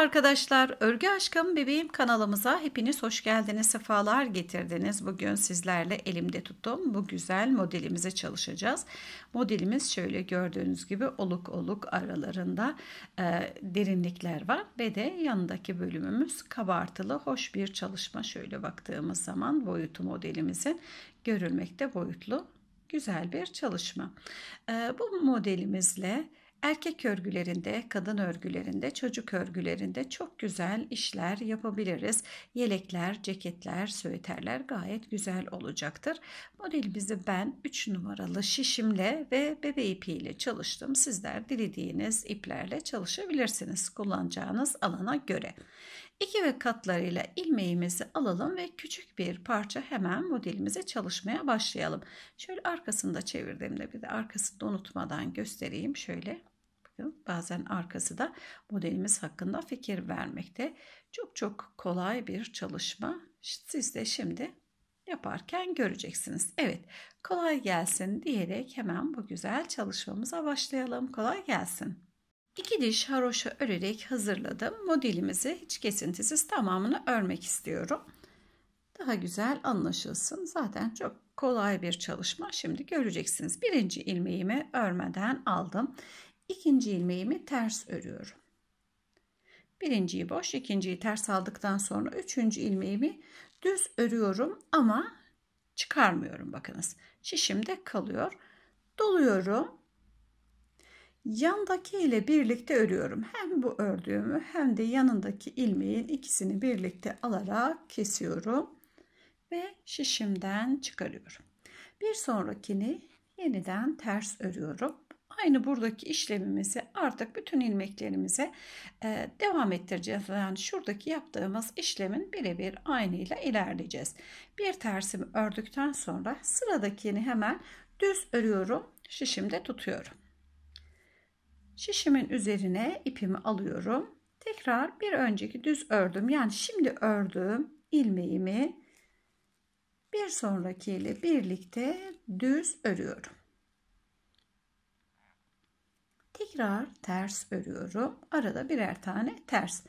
Merhaba arkadaşlar, Örgü Aşkım Bebeğim kanalımıza hepiniz hoş geldiniz, sefalar getirdiniz. Bugün sizlerle elimde tuttum bu güzel modelimize çalışacağız. Modelimiz şöyle gördüğünüz gibi oluk oluk aralarında e, derinlikler var ve de yanındaki bölümümüz kabartılı hoş bir çalışma. Şöyle baktığımız zaman boyutu modelimizin görülmekte boyutlu güzel bir çalışma. E, bu modelimizle Erkek örgülerinde, kadın örgülerinde, çocuk örgülerinde çok güzel işler yapabiliriz. Yelekler, ceketler, süveterler gayet güzel olacaktır. Modelimizi ben 3 numaralı şişimle ve bebe ipiyle çalıştım. Sizler dilediğiniz iplerle çalışabilirsiniz kullanacağınız alana göre. İki ve katlarıyla ilmeğimizi alalım ve küçük bir parça hemen modelimize çalışmaya başlayalım. Şöyle arkasında çevirdiğimde bir de da unutmadan göstereyim. Şöyle bakın bazen arkası da modelimiz hakkında fikir vermekte. Çok çok kolay bir çalışma. Siz de şimdi yaparken göreceksiniz. Evet kolay gelsin diyerek hemen bu güzel çalışmamıza başlayalım. Kolay gelsin. İki diş haroşa örerek hazırladım. Modelimizi hiç kesintisiz tamamını örmek istiyorum. Daha güzel anlaşılsın. Zaten çok kolay bir çalışma. Şimdi göreceksiniz. Birinci ilmeğimi örmeden aldım. İkinci ilmeğimi ters örüyorum. Birinciyi boş, ikinciyi ters aldıktan sonra üçüncü ilmeğimi düz örüyorum ama çıkarmıyorum bakınız. Şişimde kalıyor. Doluyorum Yandaki ile birlikte örüyorum. Hem bu ördüğümü hem de yanındaki ilmeğin ikisini birlikte alarak kesiyorum ve şişimden çıkarıyorum. Bir sonrakini yeniden ters örüyorum. Aynı buradaki işlemimizi artık bütün ilmeklerimize e, devam ettireceğiz. Yani şuradaki yaptığımız işlemin birebir aynıyla ilerleyeceğiz. Bir tersimi ördükten sonra sıradakini hemen düz örüyorum. Şişimde tutuyorum. Şişimin üzerine ipimi alıyorum. Tekrar bir önceki düz ördüm. Yani şimdi ördüğüm ilmeğimi bir sonraki ile birlikte düz örüyorum. Tekrar ters örüyorum. Arada birer tane ters.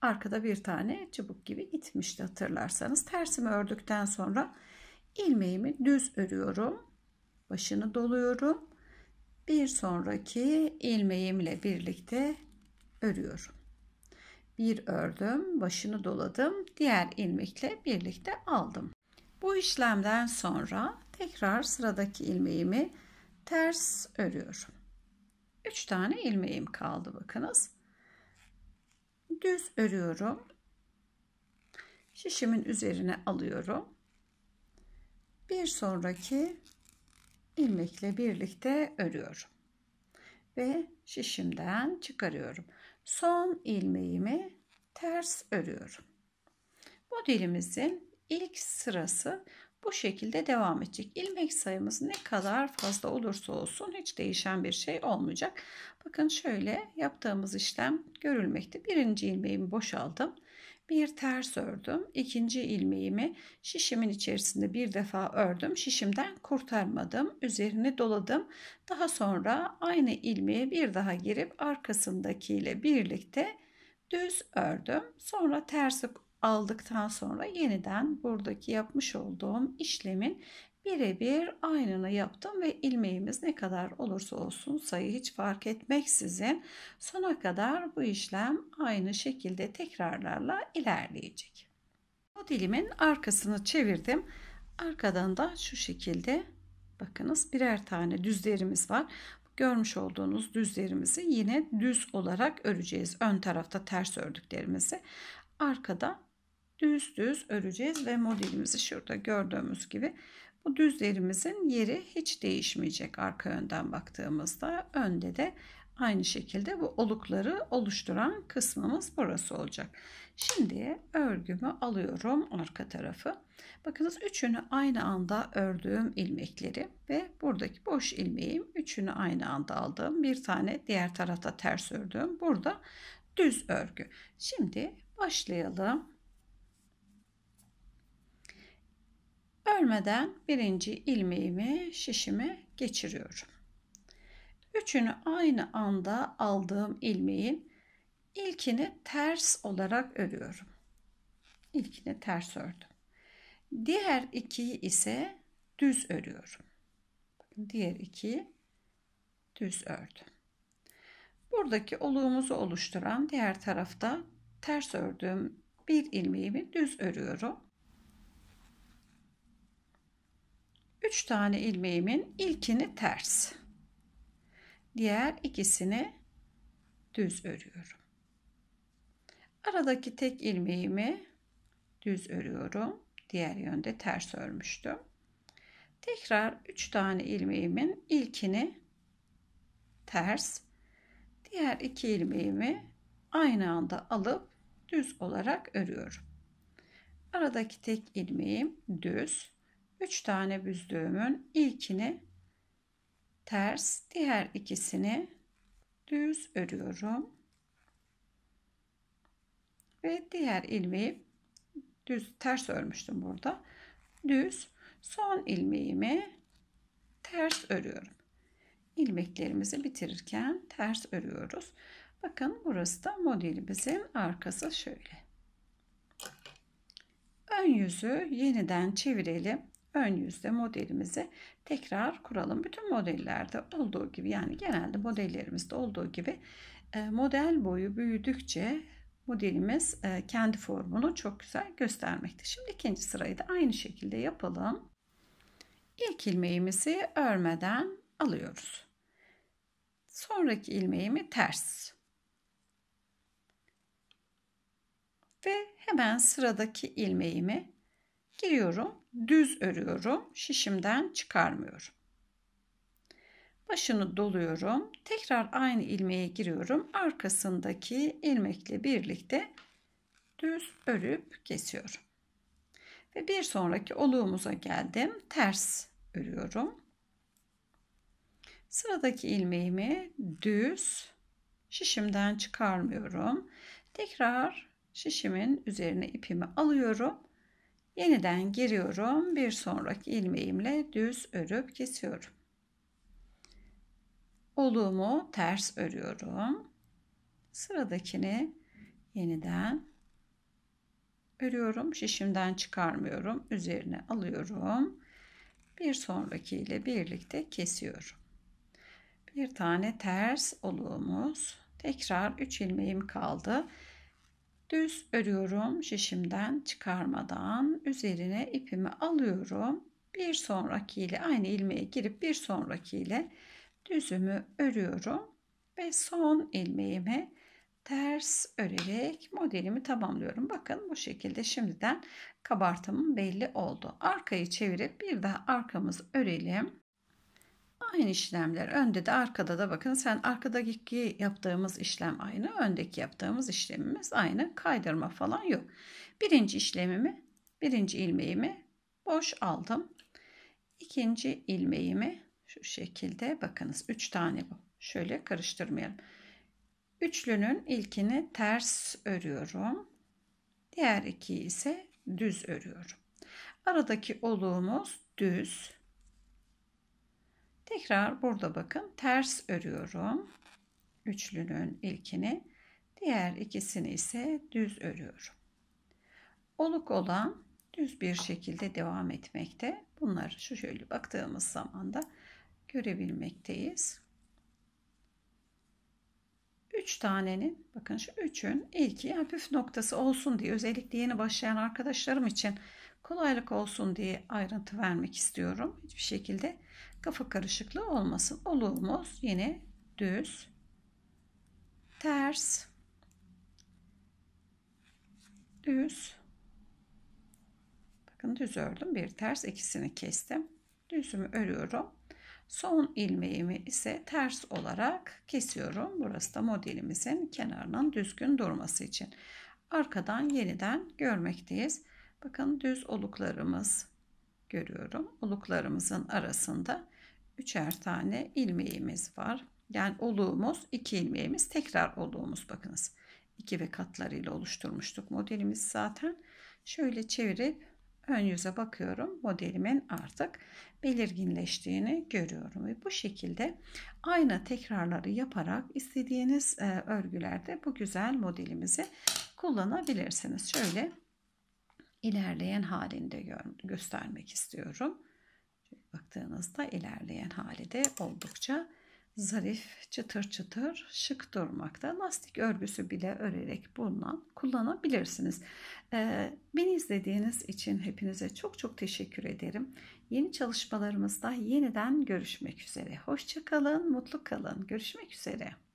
Arkada bir tane çubuk gibi gitmişti hatırlarsanız. Tersimi ördükten sonra ilmeğimi düz örüyorum. Başını doluyorum bir sonraki ilmeğim ile birlikte örüyorum. Bir ördüm, başını doladım, diğer ilmekle birlikte aldım. Bu işlemden sonra tekrar sıradaki ilmeğimi ters örüyorum. 3 tane ilmeğim kaldı bakınız. Düz örüyorum. Şişimin üzerine alıyorum. Bir sonraki ilmekle birlikte örüyorum. Ve şişimden çıkarıyorum. Son ilmeğimi ters örüyorum. Modelimizin ilk sırası bu şekilde devam edecek. İlmek sayımız ne kadar fazla olursa olsun hiç değişen bir şey olmayacak. Bakın şöyle yaptığımız işlem görülmekte. Birinci ilmeğimi boşaldım bir ters ördüm. İkinci ilmeğimi şişimin içerisinde bir defa ördüm. Şişimden kurtarmadım. Üzerine doladım. Daha sonra aynı ilmeği bir daha girip arkasındakiyle birlikte düz ördüm. Sonra tersi aldıktan sonra yeniden buradaki yapmış olduğum işlemin birebir aynını yaptım ve ilmeğimiz ne kadar olursa olsun sayı hiç fark etmeksizin sona kadar bu işlem aynı şekilde tekrarlarla ilerleyecek. Modelimin arkasını çevirdim. Arkadan da şu şekilde bakınız birer tane düzlerimiz var. Görmüş olduğunuz düzlerimizi yine düz olarak öreceğiz. Ön tarafta ters ördüklerimizi. Arkada düz düz öreceğiz ve modelimizi şurada gördüğümüz gibi bu düzlerimizin yeri hiç değişmeyecek arka önden baktığımızda. Önde de aynı şekilde bu olukları oluşturan kısmımız burası olacak. Şimdi örgümü alıyorum arka tarafı. Bakınız üçünü aynı anda ördüğüm ilmekleri ve buradaki boş ilmeğim üçünü aynı anda aldım. Bir tane diğer tarafta ters ördüm. Burada düz örgü. Şimdi başlayalım. Örmeden birinci ilmeğimi şişime geçiriyorum. Üçünü aynı anda aldığım ilmeğin ilkini ters olarak örüyorum. İlkini ters ördüm. Diğer ikiyi ise düz örüyorum. Diğer ikiyi düz ördüm. Buradaki oluğumuzu oluşturan diğer tarafta ters ördüğüm bir ilmeğimi düz örüyorum. 3 tane ilmeğimin ilkini ters. Diğer ikisini düz örüyorum. Aradaki tek ilmeğimi düz örüyorum. Diğer yönde ters örmüştüm. Tekrar 3 tane ilmeğimin ilkini ters. Diğer iki ilmeğimi aynı anda alıp düz olarak örüyorum. Aradaki tek ilmeğim düz. 3 tane büzdüğümün ilkini ters, diğer ikisini düz örüyorum. Ve diğer ilmeği düz ters örmüştüm burada. Düz son ilmeğimi ters örüyorum. Ilmeklerimizi bitirirken ters örüyoruz. Bakın burası da modelimizin arkası şöyle. Ön yüzü yeniden çevirelim ön yüzde modelimizi tekrar kuralım. Bütün modellerde olduğu gibi yani genelde modellerimizde olduğu gibi e, model boyu büyüdükçe modelimiz e, kendi formunu çok güzel göstermekte. Şimdi ikinci sırayı da aynı şekilde yapalım. İlk ilmeğimizi örmeden alıyoruz. Sonraki ilmeğimi ters. Ve hemen sıradaki ilmeğimi Giriyorum. Düz örüyorum. Şişimden çıkarmıyorum. Başını doluyorum. Tekrar aynı ilmeğe giriyorum. Arkasındaki ilmekle birlikte düz örüp kesiyorum. Ve bir sonraki oluğumuza geldim. Ters örüyorum. Sıradaki ilmeğimi düz şişimden çıkarmıyorum. Tekrar şişimin üzerine ipimi alıyorum Yeniden giriyorum. Bir sonraki ilmeğimle düz örüp kesiyorum. Oluğumu ters örüyorum. Sıradakini yeniden örüyorum. Şişimden çıkarmıyorum. Üzerine alıyorum. Bir sonraki ile birlikte kesiyorum. Bir tane ters oluğumuz. Tekrar 3 ilmeğim kaldı. Düz örüyorum şişimden çıkarmadan üzerine ipimi alıyorum. Bir sonraki ile aynı ilmeğe girip bir sonraki ile düzümü örüyorum ve son ilmeğimi ters örerek modelimi tamamlıyorum. Bakın bu şekilde şimdiden kabartımım belli oldu. Arkayı çevirip bir daha arkamızı örelim. Aynı işlemler önde de arkada da bakın sen arkadaki yaptığımız işlem aynı öndeki yaptığımız işlemimiz aynı kaydırma falan yok. Birinci işlemimi birinci ilmeğimi boş aldım. İkinci ilmeğimi şu şekilde bakınız 3 tane bu şöyle karıştırmayalım. Üçlünün ilkini ters örüyorum. Diğer iki ise düz örüyorum. Aradaki oluğumuz düz. Tekrar burada bakın ters örüyorum. Üçlünün ilkini, diğer ikisini ise düz örüyorum. Oluk olan düz bir şekilde devam etmekte. Bunları şu şöyle baktığımız zaman da görebilmekteyiz. 3 tanenin bakın şu 3'ün ilki püf noktası olsun diye özellikle yeni başlayan arkadaşlarım için kolaylık olsun diye ayrıntı vermek istiyorum. Hiçbir şekilde kafa karışıklığı olmasın. Oluğumuz yine düz, ters, düz. Bakın düz ördüm. Bir ters ikisini kestim. Düzümü örüyorum. Son ilmeğimi ise ters olarak kesiyorum. Burası da modelimizin kenarının düzgün durması için. Arkadan yeniden görmekteyiz. Bakın düz oluklarımız görüyorum. Oluklarımızın arasında üçer tane ilmeğimiz var. Yani oluğumuz iki ilmeğimiz tekrar oluğumuz bakınız. iki ve katlarıyla oluşturmuştuk modelimiz zaten. Şöyle çevirip ön yüze bakıyorum. Modelimin artık belirginleştiğini görüyorum ve bu şekilde ayna tekrarları yaparak istediğiniz e, örgülerde bu güzel modelimizi kullanabilirsiniz. Şöyle ilerleyen halinde göstermek istiyorum. Baktığınızda ilerleyen hali de oldukça zarif, çıtır çıtır, şık durmakta. Lastik örgüsü bile örerek bundan kullanabilirsiniz. Ee, beni izlediğiniz için hepinize çok çok teşekkür ederim. Yeni çalışmalarımızda yeniden görüşmek üzere. Hoşçakalın, mutlu kalın. Görüşmek üzere.